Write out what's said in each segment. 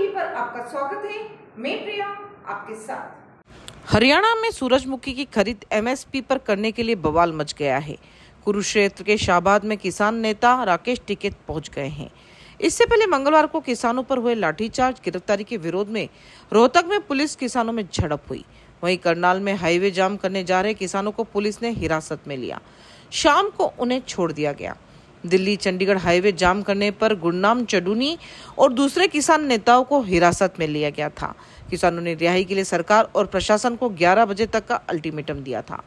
TV पर आपका स्वागत है मैं प्रिया आपके साथ हरियाणा में सूरजमुखी की खरीद एमएसपी पर करने के लिए बवाल मच गया है कुरुक्षेत्र के शाहबाद में किसान नेता राकेश टिकेत पहुंच गए हैं इससे पहले मंगलवार को किसानों पर हुए लाठीचार्ज गिरफ्तारी के विरोध में रोहतक में पुलिस किसानों में झड़प हुई वहीं करनाल में हाईवे जाम करने जा रहे किसानों को पुलिस ने हिरासत में लिया शाम को उन्हें छोड़ दिया गया दिल्ली चंडीगढ़ हाईवे जाम करने पर गुरनाम चडूनी और दूसरे किसान नेताओं को हिरासत में लिया गया था किसानों ने रिहाई के लिए सरकार और प्रशासन को 11 बजे तक का अल्टीमेटम दिया था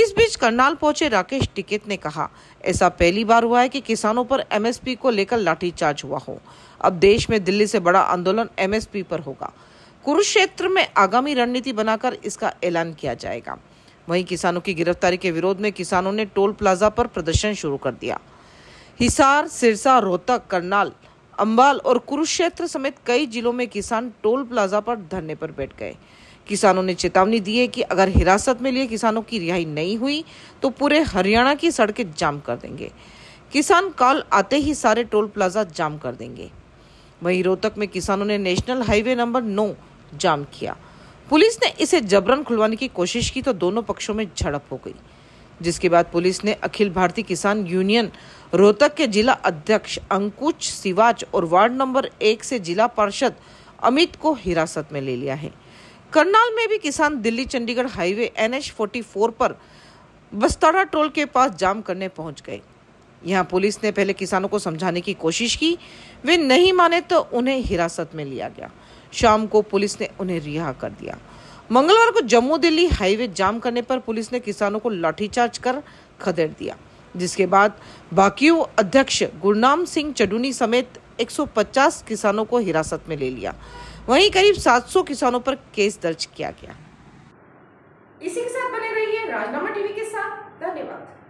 इस बीच करनाल पहुंचे राकेश टिकेत ने कहा ऐसा पहली बार हुआ है कि किसानों पर एमएसपी को लेकर लाठीचार्ज हुआ हो अब देश में दिल्ली से बड़ा आंदोलन एमएसपी पर होगा कुरुक्षेत्र में आगामी रणनीति बनाकर इसका ऐलान किया जाएगा वहीं किसानों की गिरफ्तारी के विरोध में किसानों ने टोल प्लाजा पर प्रदर्शन शुरू कर दिया हिसार सिरसा रोहतक करनाल अंबाल और कुरुक्षेत्र समेत कई जिलों में किसान टोल प्लाजा पर धरने पर बैठ गए किसानों ने चेतावनी दी है कि अगर हिरासत में लिए किसानों की रिहाई नहीं हुई तो पूरे हरियाणा की सड़कें जाम कर देंगे किसान कॉल आते ही सारे टोल प्लाजा जाम कर देंगे वहीं रोहतक में किसानों ने नेशनल हाईवे नंबर नौ जाम किया पुलिस ने इसे जबरन खुलवाने की कोशिश की तो दोनों पक्षों में झड़प हो गई जिसके बाद पुलिस ने अखिल भारतीय किसान यूनियन रोहतक के जिला अध्यक्ष अंकुश सिवाच और वार्ड नंबर एक से जिला पार्षद अमित को हिरासत में ले लिया है करनाल में भी किसान Delhi Chandigarh highway N H पर बस्तारा टोल के पास जाम करने पहुंच गए यहाँ पुलिस ने पहले किसानों को समझाने की कोशिश की वे नहीं माने तो उन्हें हिरासत में लिया गया शाम को पुलिस ने उन्हें रिहा कर दिया मंगलवार को जम्मू दिल्ली हाईवे जाम करने पर पुलिस ने किसानों को लाठीचार्ज कर खदेड़ दिया जिसके बाद बाकी अध्यक्ष गुरनाम सिंह चडूनी समेत 150 किसानों को हिरासत में ले लिया वहीं करीब 700 किसानों पर केस दर्ज किया गया इसी के साथ बने रहिए राजनामा टीवी के साथ धन्यवाद